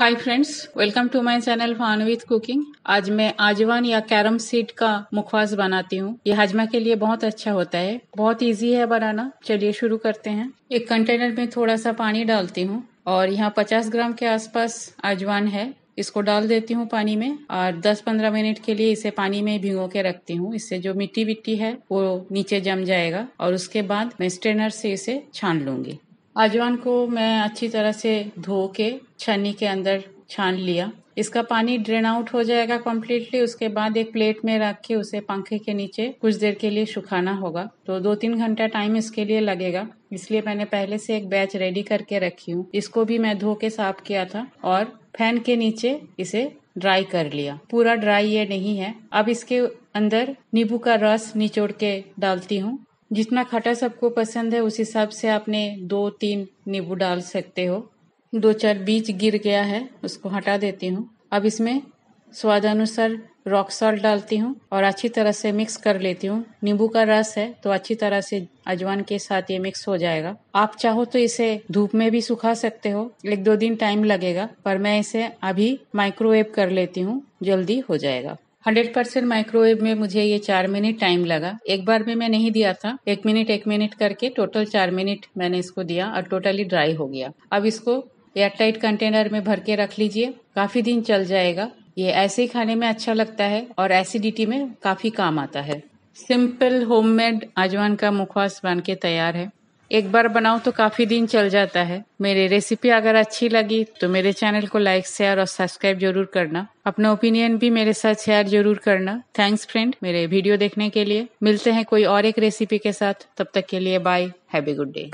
hi friends welcome to my channel fun with cooking आज मैं आजवान या कैरम सीड का मुखवास बनाती हूँ ये हाजमा के लिए बहुत अच्छा होता है बहुत इजी है बनाना चलिए शुरू करते हैं एक कंटेनर में थोड़ा सा पानी डालती हूँ और यहाँ 50 ग्राम के आसपास आजवान है इसको डाल देती हूँ पानी में और 10-15 मिनट के लिए इसे पानी में भिगो के रखती हूँ इससे जो मिट्टी विट्टी है वो नीचे जम जाएगा और उसके बाद मैं स्ट्रेनर से इसे छान लूंगी अजवान को मैं अच्छी तरह से धो के छन्नी के अंदर छान लिया इसका पानी ड्रेन आउट हो जाएगा कम्प्लीटली उसके बाद एक प्लेट में रख के उसे पंखे के नीचे कुछ देर के लिए सुखाना होगा तो दो तीन घंटा टाइम इसके लिए लगेगा इसलिए मैंने पहले से एक बैच रेडी करके रखी हूँ इसको भी मैं धो के साफ किया था और फैन के नीचे इसे ड्राई कर लिया पूरा ड्राई ये नहीं है अब इसके अंदर नींबू का रस निचोड़ के डालती हूँ जितना खट्टा सबको पसंद है उस हिसाब से आपने दो तीन नींबू डाल सकते हो दो चार बीज गिर गया है उसको हटा देती हूँ अब इसमें स्वाद अनुसार रॉक सॉल्ट डालती हूँ और अच्छी तरह से मिक्स कर लेती हूँ नींबू का रस है तो अच्छी तरह से अजवान के साथ ये मिक्स हो जाएगा आप चाहो तो इसे धूप में भी सुखा सकते हो एक दो दिन टाइम लगेगा पर मैं इसे अभी माइक्रोवेव कर लेती हूँ जल्दी हो जाएगा हंड्रेड परसेंट माइक्रोवेव में मुझे ये चार मिनट टाइम लगा एक बार में मैं नहीं दिया था एक मिनट एक मिनट करके टोटल चार मिनट मैंने इसको दिया और टोटली ड्राई हो गया अब इसको एयरटाइट कंटेनर में भर के रख लीजिए काफी दिन चल जाएगा ये ऐसे ही खाने में अच्छा लगता है और एसिडिटी में काफी काम आता है सिंपल होममेड आजवान का मुखवास बन के तैयार है एक बार बनाऊं तो काफ़ी दिन चल जाता है मेरी रेसिपी अगर अच्छी लगी तो मेरे चैनल को लाइक शेयर और सब्सक्राइब जरूर करना अपना ओपिनियन भी मेरे साथ शेयर जरूर करना थैंक्स फ्रेंड मेरे वीडियो देखने के लिए मिलते हैं कोई और एक रेसिपी के साथ तब तक के लिए बाय हैवी गुड डे